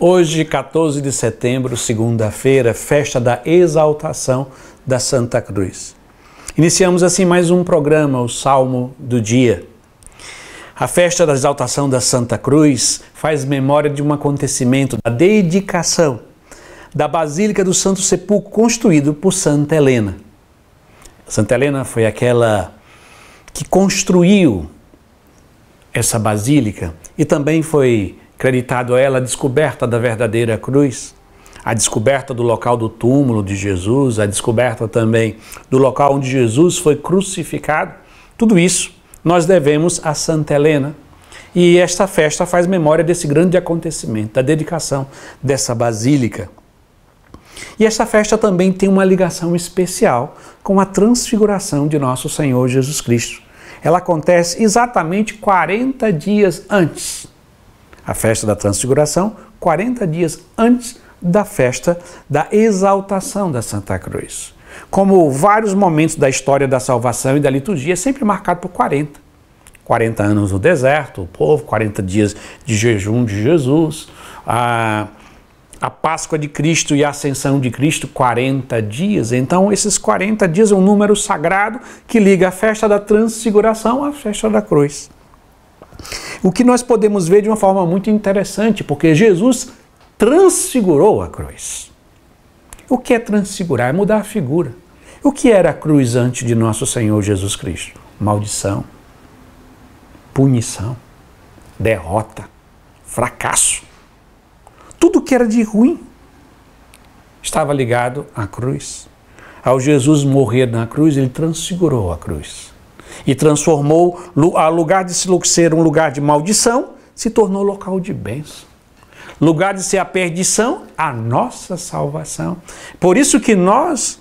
Hoje, 14 de setembro, segunda-feira, festa da exaltação da Santa Cruz. Iniciamos assim mais um programa, o Salmo do Dia. A festa da exaltação da Santa Cruz faz memória de um acontecimento da dedicação da Basílica do Santo Sepulcro construído por Santa Helena. Santa Helena foi aquela que construiu essa basílica e também foi acreditado a ela a descoberta da verdadeira cruz, a descoberta do local do túmulo de Jesus, a descoberta também do local onde Jesus foi crucificado. Tudo isso nós devemos a Santa Helena. E esta festa faz memória desse grande acontecimento, da dedicação dessa basílica. E esta festa também tem uma ligação especial com a transfiguração de nosso Senhor Jesus Cristo. Ela acontece exatamente 40 dias antes a festa da Transfiguração, 40 dias antes da festa da exaltação da Santa Cruz. Como vários momentos da história da salvação e da liturgia, sempre marcado por 40. 40 anos no deserto, o povo, 40 dias de jejum de Jesus, a, a Páscoa de Cristo e a ascensão de Cristo, 40 dias. Então, esses 40 dias é um número sagrado que liga a festa da transfiguração à festa da cruz. O que nós podemos ver de uma forma muito interessante, porque Jesus transfigurou a cruz. O que é transfigurar? É mudar a figura. O que era a cruz antes de nosso Senhor Jesus Cristo? Maldição, punição, derrota, fracasso. Tudo que era de ruim estava ligado à cruz. Ao Jesus morrer na cruz, ele transfigurou a cruz e transformou a lugar de ser um lugar de maldição, se tornou local de bênção. Lugar de ser a perdição, a nossa salvação. Por isso que nós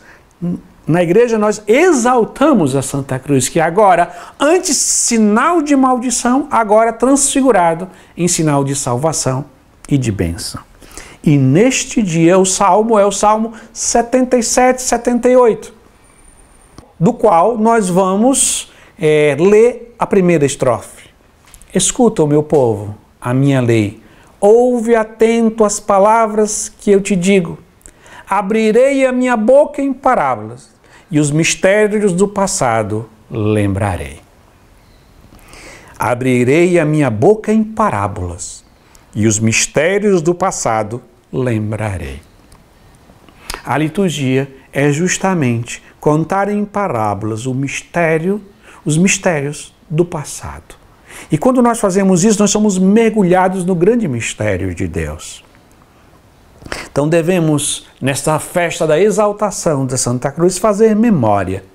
na igreja nós exaltamos a Santa Cruz, que agora, antes sinal de maldição, agora transfigurado em sinal de salvação e de bênção. E neste dia o salmo é o salmo 77, 78, do qual nós vamos é, lê a primeira estrofe. Escuta, o meu povo, a minha lei. Ouve atento as palavras que eu te digo. Abrirei a minha boca em parábolas e os mistérios do passado lembrarei. Abrirei a minha boca em parábolas e os mistérios do passado lembrarei. A liturgia é justamente contar em parábolas o mistério os mistérios do passado. E quando nós fazemos isso, nós somos mergulhados no grande mistério de Deus. Então devemos, nesta festa da exaltação de Santa Cruz, fazer memória.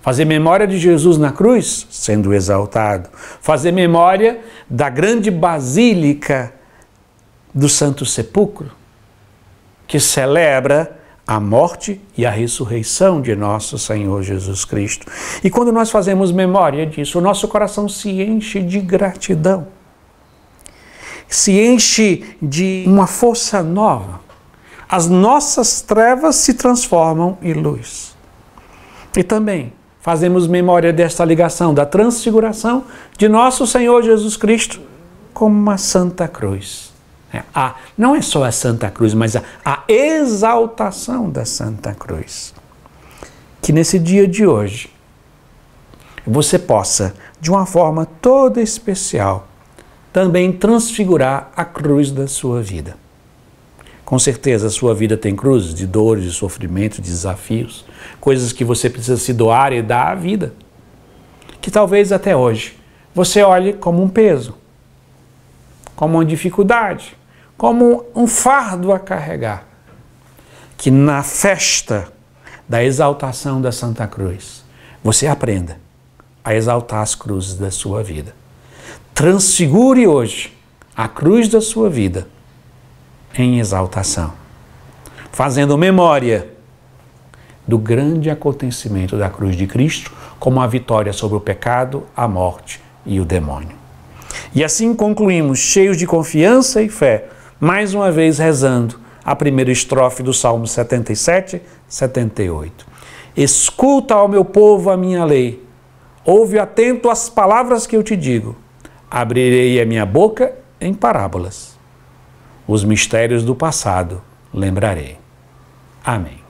Fazer memória de Jesus na cruz, sendo exaltado. Fazer memória da grande basílica do Santo Sepulcro, que celebra a morte e a ressurreição de nosso Senhor Jesus Cristo. E quando nós fazemos memória disso, o nosso coração se enche de gratidão, se enche de uma força nova. As nossas trevas se transformam em luz. E também fazemos memória desta ligação da transfiguração de nosso Senhor Jesus Cristo com uma santa cruz é, a, não é só a Santa Cruz, mas a, a exaltação da Santa Cruz. Que nesse dia de hoje você possa, de uma forma toda especial, também transfigurar a cruz da sua vida. Com certeza a sua vida tem cruzes de dores, de sofrimento, de desafios, coisas que você precisa se doar e dar à vida. Que talvez até hoje você olhe como um peso, como uma dificuldade, como um fardo a carregar, que na festa da exaltação da Santa Cruz, você aprenda a exaltar as cruzes da sua vida. Transfigure hoje a cruz da sua vida em exaltação, fazendo memória do grande acontecimento da cruz de Cristo como a vitória sobre o pecado, a morte e o demônio. E assim concluímos, cheios de confiança e fé mais uma vez rezando a primeira estrofe do Salmo 77, 78. Escuta, ao meu povo, a minha lei. Ouve atento as palavras que eu te digo. Abrirei a minha boca em parábolas. Os mistérios do passado lembrarei. Amém.